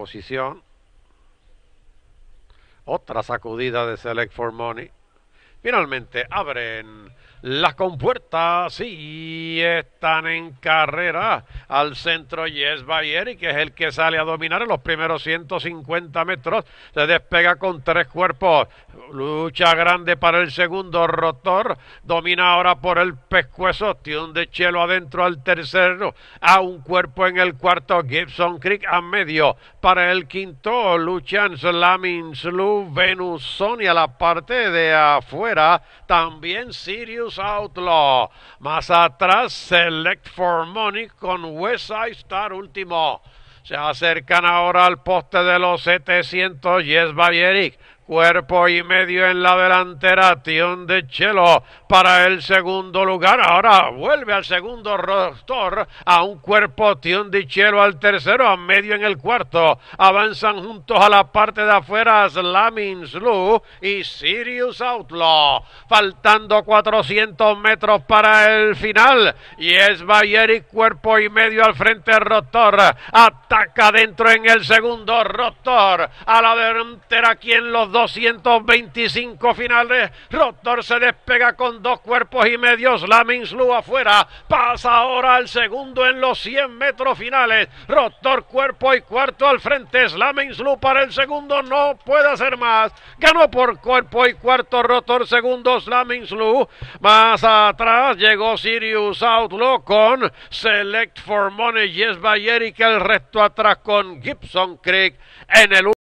posición. Otra sacudida de Select for Money. Finalmente abren las compuertas y están en carrera. Al centro Yes Bayeri, que es el que sale a dominar en los primeros 150 metros. Se despega con tres cuerpos. Lucha grande para el segundo. Rotor domina ahora por el pescuezo. Tiene de Chelo adentro al tercero. A un cuerpo en el cuarto. Gibson Creek a medio. Para el quinto, luchan Slaminslu, Venus, Sony a la parte de afuera. También Sirius Outlaw. Más atrás, Select for Money con West Star último. Se acercan ahora al poste de los 700 Yes Bavieric. Cuerpo y medio en la delantera, Tion de Chelo para el segundo lugar. Ahora vuelve al segundo rotor, a un cuerpo Tion de Chelo al tercero, a medio en el cuarto. Avanzan juntos a la parte de afuera Slamin Slu y Sirius Outlaw. Faltando 400 metros para el final. Y es y cuerpo y medio al frente rotor. Ataca dentro en el segundo rotor. A la delantera, quien los dos 225 finales. Rotor se despega con dos cuerpos y medio. Laminslu afuera. Pasa ahora al segundo en los 100 metros finales. Rotor cuerpo y cuarto al frente. Laminslu para el segundo. No puede hacer más. Ganó por cuerpo y cuarto. Rotor segundo. Laminslu. Más atrás llegó Sirius Outlaw con Select for Money. Yes que El resto atrás con Gibson Creek en el